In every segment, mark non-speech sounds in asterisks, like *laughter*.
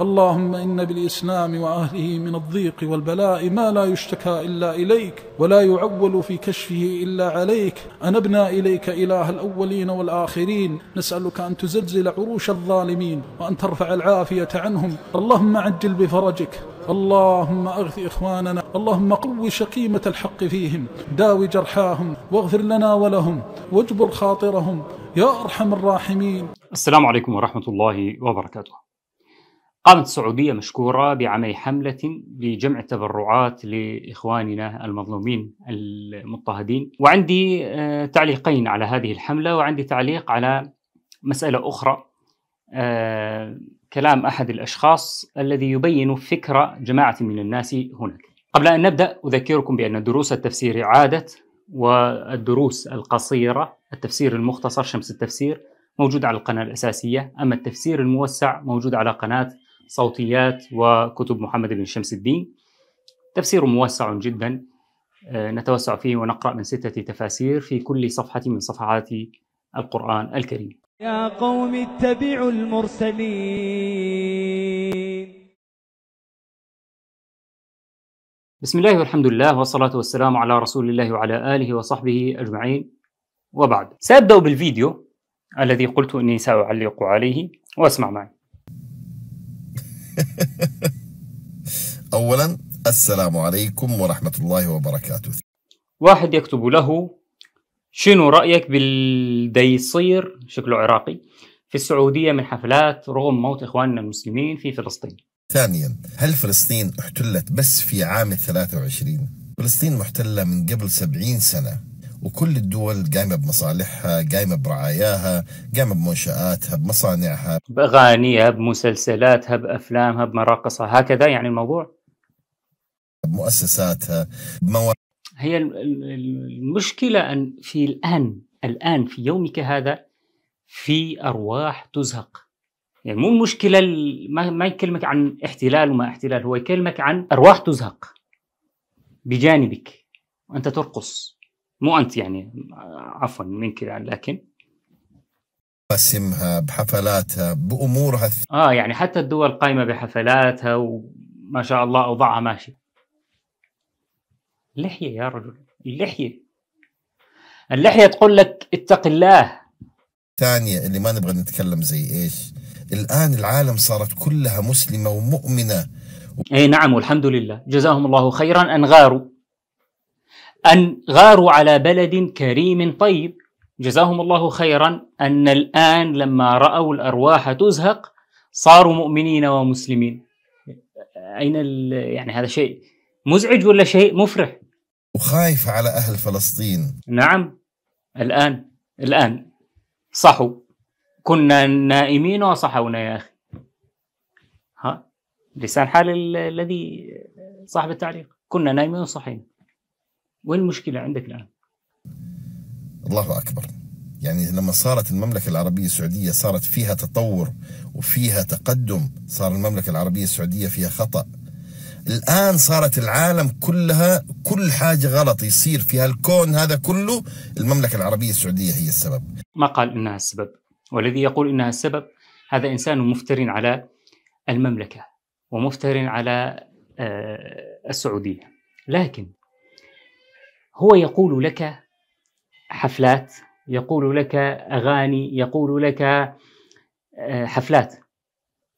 اللهم إن بالإسلام وأهله من الضيق والبلاء ما لا يشتكى إلا إليك ولا يعول في كشفه إلا عليك أنبنا إليك إله الأولين والآخرين نسألك أن تزلزل عروش الظالمين وأن ترفع العافية عنهم اللهم عجل بفرجك اللهم أغث إخواننا اللهم قو شقيمة الحق فيهم داو جرحاهم واغفر لنا ولهم واجبر خاطرهم يا أرحم الراحمين السلام عليكم ورحمة الله وبركاته قامت السعودية مشكورة بعمل حملة لجمع التبرعات لإخواننا المظلومين المضطهدين وعندي آه، تعليقين على هذه الحملة وعندي تعليق على مسألة أخرى آه، كلام أحد الأشخاص الذي يبين فكرة جماعة من الناس هناك قبل أن نبدأ أذكركم بأن دروس التفسير عادت والدروس القصيرة التفسير المختصر شمس التفسير موجود على القناة الأساسية أما التفسير الموسع موجود على قناة صوتيات وكتب محمد بن شمس الدين تفسير موسع جدا آه، نتوسع فيه ونقرأ من ستة تفاسير في كل صفحة من صفحات القرآن الكريم يا قوم اتبعوا المرسلين بسم الله والحمد لله والصلاة والسلام على رسول الله وعلى آله وصحبه أجمعين وبعد سأبدأ بالفيديو الذي قلت أني سأعلق عليه واسمع معي *laughs* أولا السلام عليكم ورحمة الله وبركاته واحد يكتب له شنو رأيك بالديصير شكله عراقي في السعودية من حفلات رغم موت إخواننا المسلمين في فلسطين ثانيا هل فلسطين احتلت بس في عام 23 فلسطين محتلة من قبل 70 سنة وكل الدول قايمة بمصالحها قايمة برعاياها قايمة بمنشآتها بمصانعها بأغانيها بمسلسلاتها بأفلامها بمراقصها هكذا يعني الموضوع بمؤسساتها بمو... هي المشكلة أن في الآن الآن في يومك هذا في أرواح تزهق يعني مو المشكلة ما, ما يكلمك عن احتلال وما احتلال هو يكلمك عن أرواح تزهق بجانبك وأنت ترقص مو انت يعني عفوا منك لكن قسمها بحفلاتها بامورها اه يعني حتى الدول قايمه بحفلاتها وما شاء الله اوضاعها ماشيه لحيه يا رجل اللحيه اللحيه تقول لك اتق الله ثانيه اللي ما نبغى نتكلم زي ايش الان العالم صارت كلها مسلمه ومؤمنه و... اي نعم والحمد لله جزاهم الله خيرا ان غاروا أن غاروا على بلد كريم طيب جزاهم الله خيرا أن الآن لما رأوا الأرواح تزهق صاروا مؤمنين ومسلمين أين يعني هذا شيء مزعج ولا شيء مفرح وخايف على أهل فلسطين نعم الآن الآن صحوا كنا نائمين وصحونا يا أخي ها لسان حال الذي صاحب التعليق كنا نائمين وصحينا وين المشكله عندك الان؟ الله اكبر يعني لما صارت المملكة العربية السعودية صارت فيها تطور وفيها تقدم صار المملكة العربية السعودية فيها خطأ الآن صارت العالم كلها كل حاجة غلط يصير فيها الكون هذا كله المملكة العربية السعودية هي السبب ما قال إنها السبب والذي يقول إنها السبب هذا إنسان مفتر على المملكة ومفتر على آه، السعودية لكن هو يقول لك حفلات يقول لك اغاني يقول لك آه، حفلات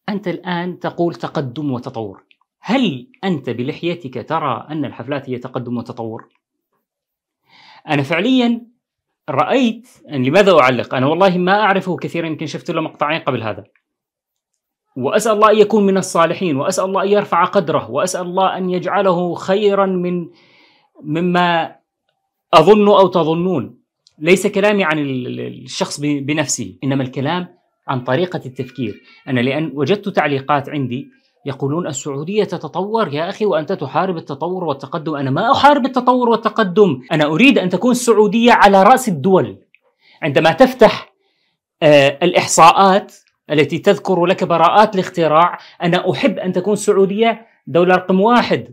انت الان تقول تقدم وتطور هل انت بلحيتك ترى ان الحفلات هي تقدم وتطور انا فعليا رايت أن يعني لماذا اعلق انا والله ما اعرفه كثيرا يمكن شفت له مقطعين قبل هذا واسال الله ان يكون من الصالحين واسال الله ان يرفع قدره واسال الله ان يجعله خيرا من مما أظن أو تظنون ليس كلامي عن الشخص بنفسه إنما الكلام عن طريقة التفكير أنا لأن وجدت تعليقات عندي يقولون السعودية تتطور يا أخي وأنت تحارب التطور والتقدم أنا ما أحارب التطور والتقدم أنا أريد أن تكون السعودية على رأس الدول عندما تفتح آه، الإحصاءات التي تذكر لك براءات الاختراع أنا أحب أن تكون السعودية دولة رقم واحد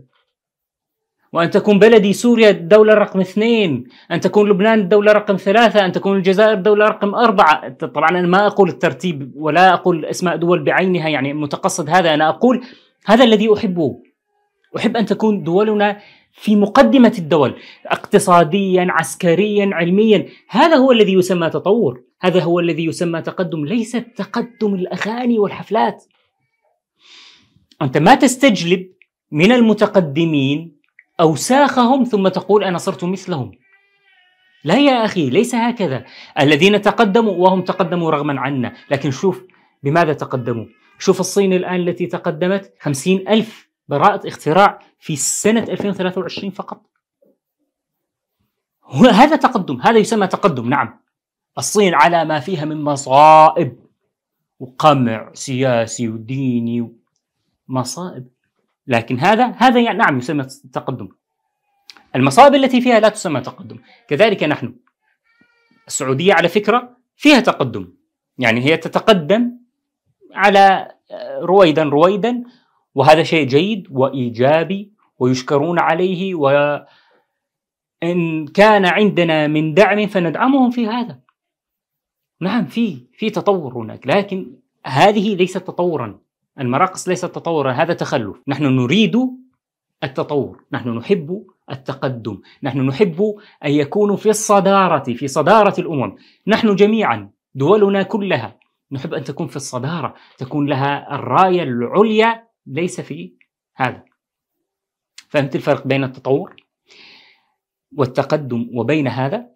وأن تكون بلدي سوريا الدولة رقم اثنين أن تكون لبنان الدولة رقم ثلاثة أن تكون الجزائر الدولة رقم أربعة طبعا أنا ما أقول الترتيب ولا أقول أسماء دول بعينها يعني متقصد هذا أنا أقول هذا الذي أحبه أحب أن تكون دولنا في مقدمة الدول اقتصاديا عسكريا علميا هذا هو الذي يسمى تطور هذا هو الذي يسمى تقدم ليس تقدم الأغاني والحفلات أنت ما تستجلب من المتقدمين أوساخهم ثم تقول أنا صرت مثلهم لا يا أخي ليس هكذا الذين تقدموا وهم تقدموا رغما عنا لكن شوف بماذا تقدموا شوف الصين الآن التي تقدمت خمسين ألف براءة اختراع في سنة 2023 فقط هذا تقدم هذا يسمى تقدم نعم الصين على ما فيها من مصائب وقمع سياسي وديني مصائب لكن هذا هذا يعني نعم يسمى تقدم المصائب التي فيها لا تسمى تقدم كذلك نحن السعودية على فكرة فيها تقدم يعني هي تتقدم على آه، رويدا رويدا وهذا شيء جيد وإيجابي ويشكرون عليه وإن كان عندنا من دعم فندعمهم في هذا نعم في في تطور هناك لكن هذه ليست تطورا المراقص ليست تطورا هذا تخلف نحن نريد التطور نحن نحب التقدم نحن نحب أن يكون في الصدارة في صدارة الأمم نحن جميعا دولنا كلها نحب أن تكون في الصدارة تكون لها الراية العليا ليس في هذا فهمت الفرق بين التطور والتقدم وبين هذا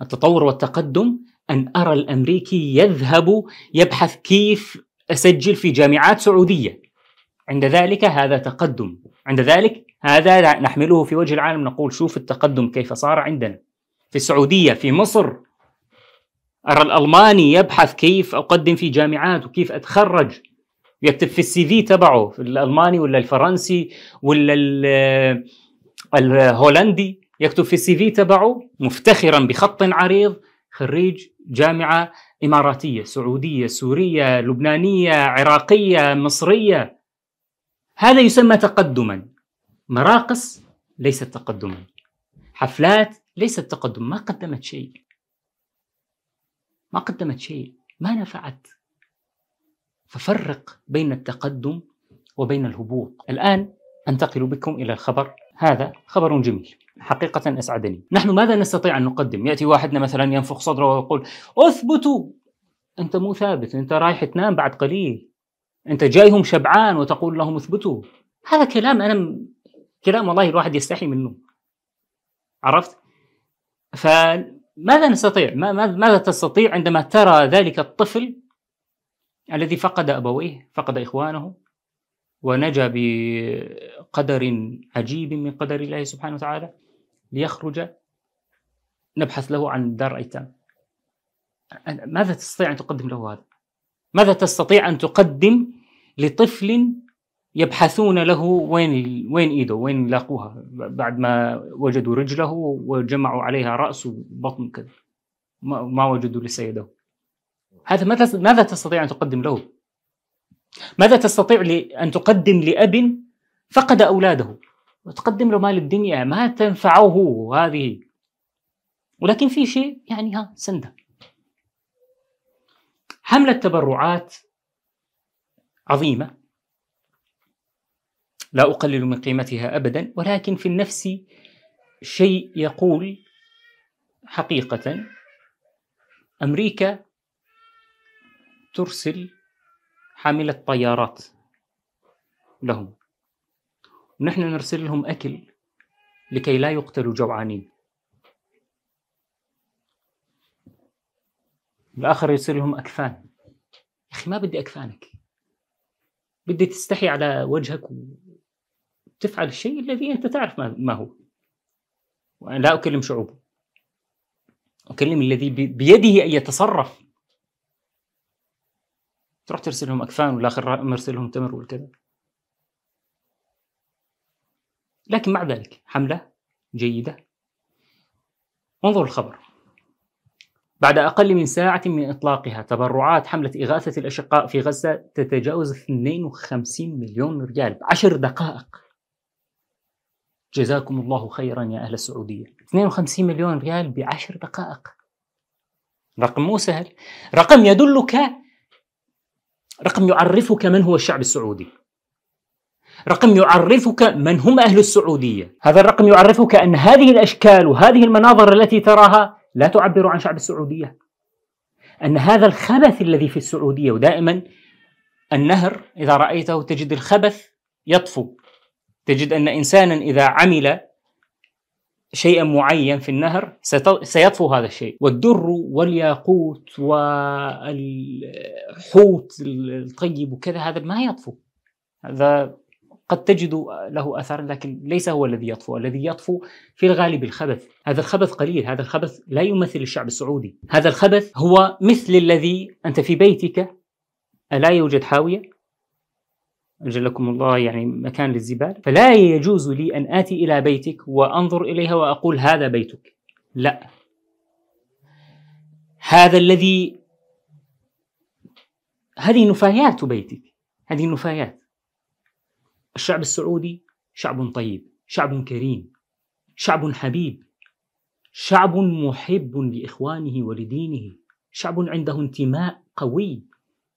التطور والتقدم أن أرى الأمريكي يذهب يبحث كيف أسجل في جامعات سعودية عند ذلك هذا تقدم عند ذلك هذا نحمله في وجه العالم نقول شوف التقدم كيف صار عندنا في السعودية في مصر أرى الألماني يبحث كيف أقدم في جامعات وكيف أتخرج يكتب في السي في تبعه في الألماني ولا الفرنسي ولا آه، الهولندي يكتب في السي في تبعه مفتخرا بخط عريض خريج جامعه اماراتيه سعوديه سوريه لبنانيه عراقيه مصريه هذا يسمى تقدما مراقص ليست تقدما حفلات ليست تقدم ما قدمت شيء ما قدمت شيء ما نفعت ففرق بين التقدم وبين الهبوط الآن أنتقل بكم إلى الخبر هذا خبر جميل حقيقة أسعدني نحن ماذا نستطيع أن نقدم يأتي واحدنا مثلا ينفخ صدره ويقول اثبتوا أنت مو ثابت أنت رايح تنام بعد قليل أنت جايهم شبعان وتقول لهم اثبتوا هذا كلام أنا كلام والله الواحد يستحي منه عرفت؟ فماذا نستطيع؟ ماذا تستطيع عندما ترى ذلك الطفل الذي فقد أبويه فقد إخوانه ونجا بقدر عجيب من قدر الله سبحانه وتعالى ليخرج نبحث له عن دار ايتام ماذا تستطيع ان تقدم له هذا ماذا تستطيع ان تقدم لطفل يبحثون له وين وين ايده وين لاقوها بعد ما وجدوا رجله وجمعوا عليها راس وبطن كذا ما وجدوا لسيده هذا ماذا ماذا تستطيع ان تقدم له ماذا تستطيع أن تقدم لأب فقد أولاده وتقدم له مال الدنيا ما تنفعه هذه ولكن في شيء يعني ها سنده حملة تبرعات عظيمة لا أقلل من قيمتها أبدا ولكن في النفس شيء يقول حقيقة أمريكا ترسل حاملة طيارات لهم ونحن نرسل لهم أكل لكي لا يقتلوا جوعانين الآخر يرسل لهم أكفان يا أخي ما بدي أكفانك بدي تستحي على وجهك وتفعل الشيء الذي أنت تعرف ما هو وأنا لا أكلم شعوب أكلم الذي بيده أن يتصرف تروح ترسلهم أكفان والآخر مرسلهم تمر والكذا لكن مع ذلك حملة جيدة انظر الخبر بعد أقل من ساعة من إطلاقها تبرعات حملة إغاثة الأشقاء في غزة تتجاوز 52 مليون ريال بعشر دقائق جزاكم الله خيرا يا أهل السعودية 52 مليون ريال بعشر دقائق رقم مو سهل رقم يدلك رقم يعرفك من هو الشعب السعودي رقم يعرفك من هم أهل السعودية هذا الرقم يعرفك أن هذه الأشكال وهذه المناظر التي تراها لا تعبر عن شعب السعودية أن هذا الخبث الذي في السعودية ودائما النهر إذا رأيته تجد الخبث يطفو تجد أن إنسانا إذا عمل شيئا معين في النهر سيطفو هذا الشيء والدر والياقوت والحوت الطيب وكذا هذا ما يطفو هذا قد تجد له اثرا لكن ليس هو الذي يطفو الذي يطفو في الغالب الخبث هذا الخبث قليل هذا الخبث لا يمثل الشعب السعودي هذا الخبث هو مثل الذي أنت في بيتك ألا يوجد حاوية أجلكم الله يعني مكان للزبال فلا يجوز لي أن آتي إلى بيتك وأنظر إليها وأقول هذا بيتك لا هذا الذي هذه نفايات بيتك هذه نفايات الشعب السعودي شعب طيب شعب كريم شعب حبيب شعب محب لاخوانه ولدينه شعب عنده انتماء قوي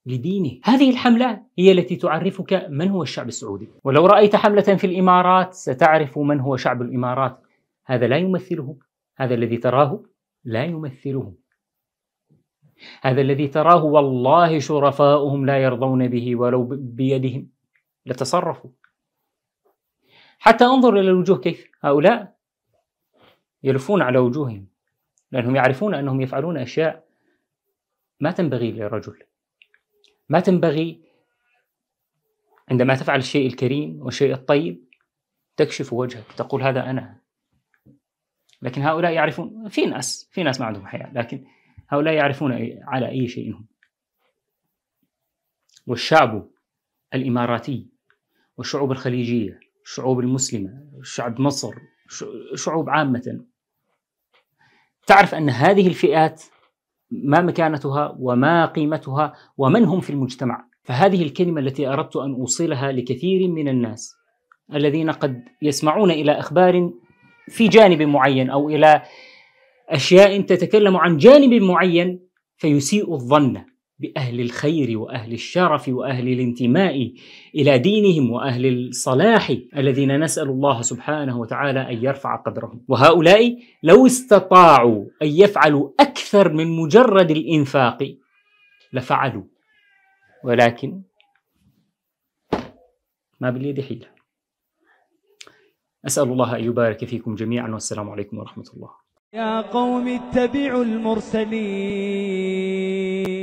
لدينه هذه الحملات هي التي تعرفك من هو الشعب السعودي ولو رأيت حملة في الإمارات ستعرف من هو شعب الإمارات هذا لا يمثله هذا الذي تراه لا يمثله هذا الذي تراه والله شرفاؤهم لا يرضون به ولو بيدهم لتصرفوا حتى انظر إلى الوجوه كيف هؤلاء يلفون على وجوههم لأنهم يعرفون أنهم يفعلون أشياء ما تنبغي للرجل ما تنبغي عندما تفعل الشيء الكريم والشيء الطيب تكشف وجهك تقول هذا أنا لكن هؤلاء يعرفون في ناس في ناس ما عندهم حياة لكن هؤلاء يعرفون على أي شيء هم والشعب الإماراتي والشعوب الخليجية الشعوب المسلمه، شعب مصر، شعوب عامه. تعرف ان هذه الفئات ما مكانتها وما قيمتها ومن هم في المجتمع، فهذه الكلمه التي اردت ان اوصلها لكثير من الناس الذين قد يسمعون الى اخبار في جانب معين او الى اشياء تتكلم عن جانب معين فيسيء الظن باهل الخير واهل الشرف واهل الانتماء الى دينهم واهل الصلاح الذين نسال الله سبحانه وتعالى ان يرفع قدرهم، وهؤلاء لو استطاعوا ان يفعلوا اكثر من مجرد الانفاق لفعلوا ولكن ما باليد حيله. اسال الله ان يبارك فيكم جميعا والسلام عليكم ورحمه الله. يا قوم اتبعوا المرسلين